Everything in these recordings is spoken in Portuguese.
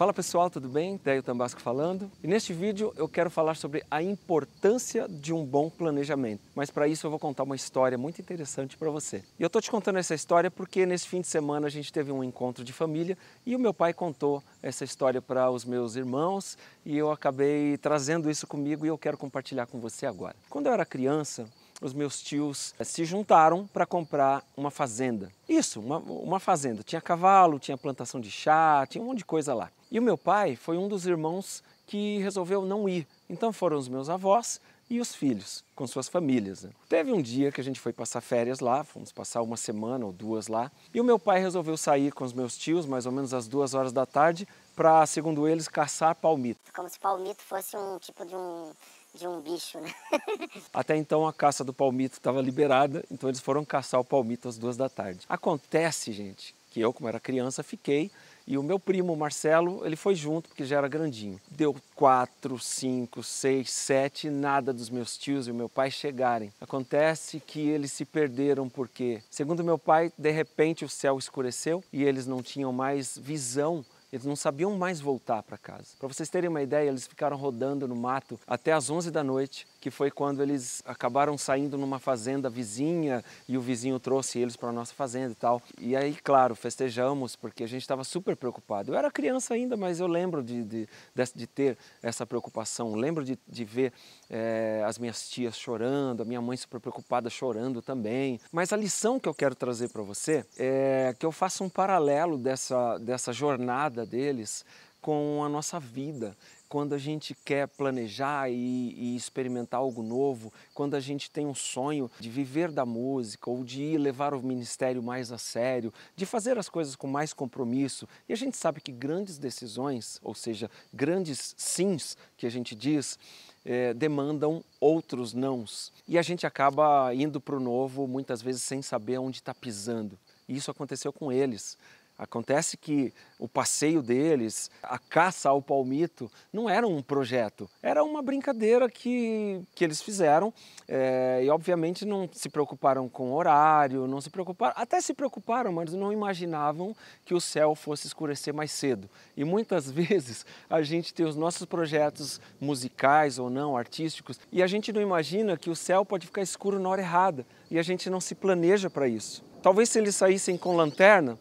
Fala pessoal, tudo bem? Deio Tambasco falando. E neste vídeo eu quero falar sobre a importância de um bom planejamento. Mas para isso eu vou contar uma história muito interessante para você. E eu estou te contando essa história porque nesse fim de semana a gente teve um encontro de família e o meu pai contou essa história para os meus irmãos e eu acabei trazendo isso comigo e eu quero compartilhar com você agora. Quando eu era criança, os meus tios eh, se juntaram para comprar uma fazenda. Isso, uma, uma fazenda. Tinha cavalo, tinha plantação de chá, tinha um monte de coisa lá. E o meu pai foi um dos irmãos que resolveu não ir. Então foram os meus avós e os filhos, com suas famílias. Né? Teve um dia que a gente foi passar férias lá, fomos passar uma semana ou duas lá, e o meu pai resolveu sair com os meus tios, mais ou menos às duas horas da tarde, para, segundo eles, caçar palmito. Como se palmito fosse um tipo de um de um bicho, né? Até então a caça do palmito estava liberada, então eles foram caçar o palmito às duas da tarde. Acontece, gente, que eu, como era criança, fiquei e o meu primo, Marcelo, ele foi junto porque já era grandinho. Deu quatro, cinco, seis, sete, nada dos meus tios e o meu pai chegarem. Acontece que eles se perderam porque, segundo meu pai, de repente o céu escureceu e eles não tinham mais visão eles não sabiam mais voltar para casa. Para vocês terem uma ideia, eles ficaram rodando no mato até às 11 da noite, que foi quando eles acabaram saindo numa fazenda vizinha e o vizinho trouxe eles para nossa fazenda e tal. E aí, claro, festejamos porque a gente estava super preocupado. Eu era criança ainda, mas eu lembro de, de, de, ter essa preocupação, lembro de, de ver é, as minhas tias chorando, a minha mãe super preocupada chorando também. Mas a lição que eu quero trazer para você é que eu faça um paralelo dessa, dessa jornada vida deles com a nossa vida. Quando a gente quer planejar e, e, experimentar algo novo, quando a gente tem um sonho de viver da música ou de ir levar o ministério mais a sério, de fazer as coisas com mais compromisso, e a gente sabe que grandes decisões, ou seja, grandes sims que a gente diz, eh, demandam outros nãos. E a gente acaba indo para o novo muitas vezes sem saber onde está pisando. E isso aconteceu com eles. Acontece que o passeio deles, a caça ao palmito, não era um projeto, era uma brincadeira que, que eles fizeram é, e, obviamente, não se preocuparam com horário, não se preocuparam, até se preocuparam, mas não imaginavam que o céu fosse escurecer mais cedo. E muitas vezes a gente tem os nossos projetos musicais ou não, artísticos, e a gente não imagina que o céu pode ficar escuro na hora errada e a gente não se planeja para isso. Talvez se eles saíssem com lanterna,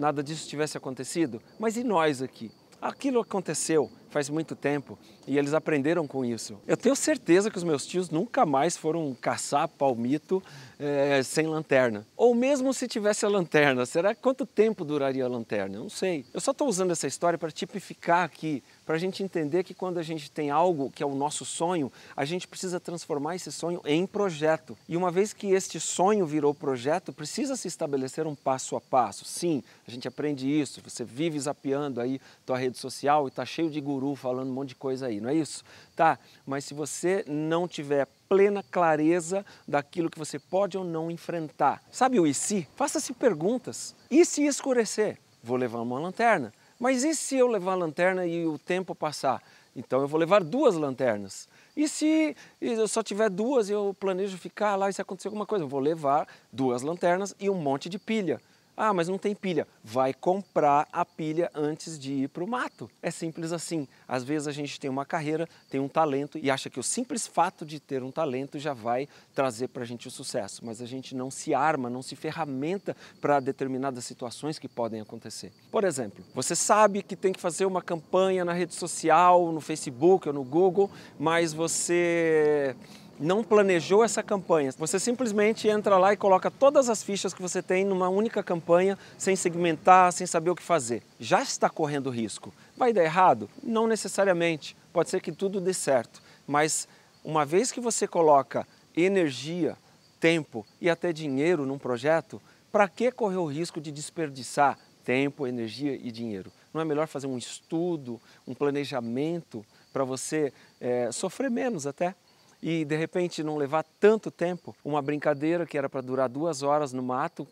nada disso tivesse acontecido, mas e nós aqui? Aquilo aconteceu faz muito tempo e eles aprenderam com isso. Eu tenho certeza que os meus tios nunca mais foram caçar palmito é, sem lanterna. Ou mesmo se tivesse a lanterna, será quanto tempo duraria a lanterna? Eu não sei. Eu só estou usando essa história para tipificar aqui para a gente entender que quando a gente tem algo que é o nosso sonho, a gente precisa transformar esse sonho em projeto. E uma vez que este sonho virou projeto, precisa se estabelecer um passo a passo. Sim, a gente aprende isso. Você vive zapeando aí tua rede social e tá cheio de guru falando um monte de coisa aí, não é isso? Tá, mas se você não tiver plena clareza daquilo que você pode ou não enfrentar. Sabe o e se? Faça-se perguntas. E se escurecer? Vou levar uma lanterna. Mas e se eu levar a lanterna e o tempo passar? Então eu vou levar duas lanternas. E se eu só tiver duas e eu planejo ficar lá e se acontecer alguma coisa? Eu vou levar duas lanternas e um monte de pilha. Ah, mas não tem pilha. Vai comprar a pilha antes de ir para o mato. É simples assim. Às vezes a gente tem uma carreira, tem um talento e acha que o simples fato de ter um talento já vai trazer para a gente o sucesso. Mas a gente não se arma, não se ferramenta para determinadas situações que podem acontecer. Por exemplo, você sabe que tem que fazer uma campanha na rede social, no Facebook ou no Google, mas você não planejou essa campanha. Você simplesmente entra lá e coloca todas as fichas que você tem numa única campanha, sem segmentar, sem saber o que fazer. Já está correndo risco. Vai dar errado? Não necessariamente. Pode ser que tudo dê certo. Mas uma vez que você coloca energia, tempo e até dinheiro num projeto, para que correr o risco de desperdiçar tempo, energia e dinheiro? Não é melhor fazer um estudo, um planejamento para você é, sofrer menos até? e de repente não levar tanto tempo. Uma brincadeira que era para durar duas horas no mato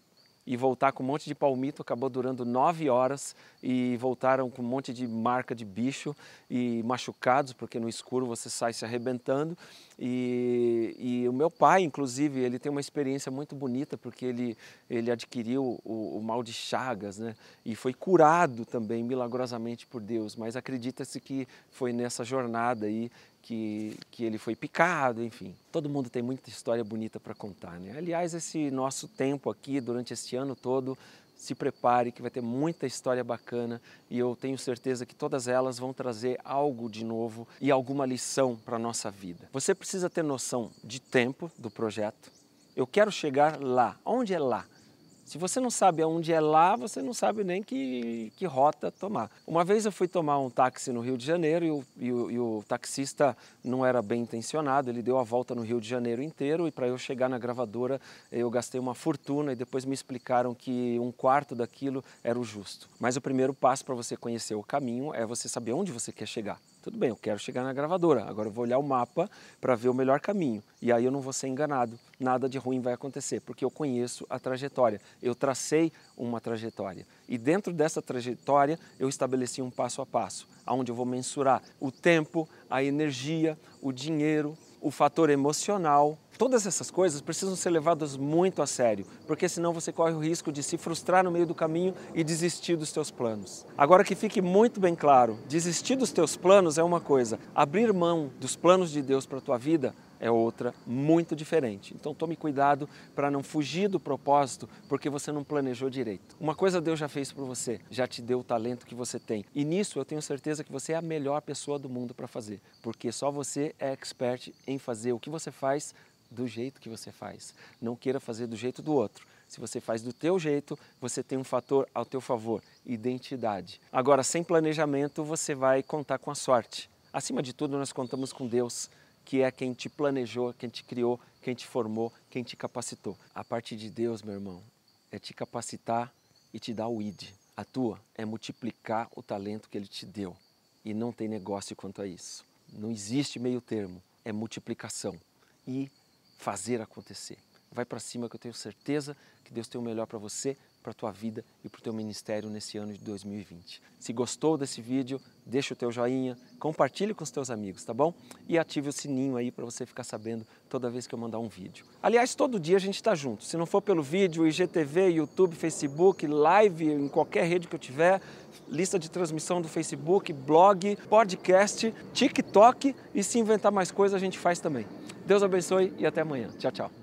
e voltar com um monte de palmito acabou durando nove horas e voltaram com um monte de marca de bicho e machucados, porque no escuro você sai se arrebentando. E, e o meu pai, inclusive, ele tem uma experiência muito bonita, porque ele, ele adquiriu o, o mal de Chagas, né? E foi curado também milagrosamente por Deus, mas acredita-se que foi nessa jornada aí que, que ele foi picado, enfim. Todo mundo tem muita história bonita para contar, né? Aliás, esse nosso tempo aqui, durante este ano todo, se prepare que vai ter muita história bacana e eu tenho certeza que todas elas vão trazer algo de novo e alguma lição para a nossa vida. Você precisa ter noção de tempo do projeto. Eu quero chegar lá. Onde é lá? Se você não sabe aonde é lá, você não sabe nem que, que rota tomar. Uma vez eu fui tomar um táxi no Rio de Janeiro e o, e o, e o taxista não era bem intencionado, ele deu a volta no Rio de Janeiro inteiro e para eu chegar na gravadora eu gastei uma fortuna e depois me explicaram que um quarto daquilo era o justo. Mas o primeiro passo para você conhecer o caminho é você saber onde você quer chegar. Tudo bem, eu quero chegar na gravadora. Agora eu vou olhar o mapa para ver o melhor caminho. E aí eu não vou ser enganado. Nada de ruim vai acontecer, porque eu conheço a trajetória. Eu tracei uma trajetória. E dentro dessa trajetória eu estabeleci um passo a passo, onde eu vou mensurar o tempo, a energia, o dinheiro, o fator emocional. Todas essas coisas precisam ser levadas muito a sério, porque senão você corre o risco de se frustrar no meio do caminho e desistir dos seus planos. Agora que fique muito bem claro, desistir dos teus planos é uma coisa, abrir mão dos planos de Deus para a tua vida é outra muito diferente. Então tome cuidado para não fugir do propósito porque você não planejou direito. Uma coisa Deus já fez por você, já te deu o talento que você tem. E nisso eu tenho certeza que você é a melhor pessoa do mundo para fazer, porque só você é expert em fazer o que você faz do jeito que você faz. Não queira fazer do jeito do outro. Se você faz do teu jeito, você tem um fator ao teu favor, identidade. Agora, sem planejamento, você vai contar com a sorte. Acima de tudo, nós contamos com Deus que é quem te planejou, quem te criou, quem te formou, quem te capacitou. A parte de Deus, meu irmão, é te capacitar e te dar o ID. A tua é multiplicar o talento que ele te deu. E não tem negócio quanto a isso. Não existe meio termo, é multiplicação e fazer acontecer. Vai para cima que eu tenho certeza que Deus tem o melhor para você, para a tua vida e para o teu ministério nesse ano de 2020. Se gostou desse vídeo, deixa o teu joinha, compartilhe com os teus amigos, tá bom? E ative o sininho aí para você ficar sabendo toda vez que eu mandar um vídeo. Aliás, todo dia a gente está junto. Se não for pelo vídeo, IGTV, YouTube, Facebook, live, em qualquer rede que eu tiver, lista de transmissão do Facebook, blog, podcast, TikTok e se inventar mais coisa a gente faz também. Deus abençoe e até amanhã. Tchau, tchau.